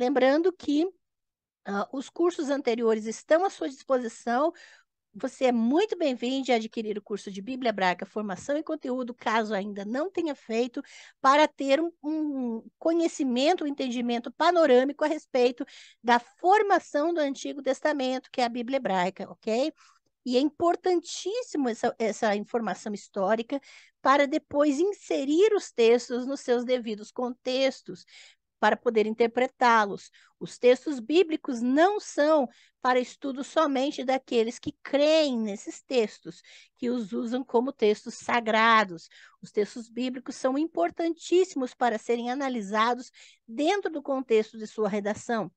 Lembrando que uh, os cursos anteriores estão à sua disposição. Você é muito bem-vindo a adquirir o curso de Bíblia Braga, formação e conteúdo, caso ainda não tenha feito, para ter um, um conhecimento, um entendimento panorâmico a respeito da formação do Antigo Testamento, que é a Bíblia Hebraica, ok? E é importantíssimo essa, essa informação histórica para depois inserir os textos nos seus devidos contextos, para poder interpretá-los. Os textos bíblicos não são para estudo somente daqueles que creem nesses textos, que os usam como textos sagrados. Os textos bíblicos são importantíssimos para serem analisados dentro do contexto de sua redação.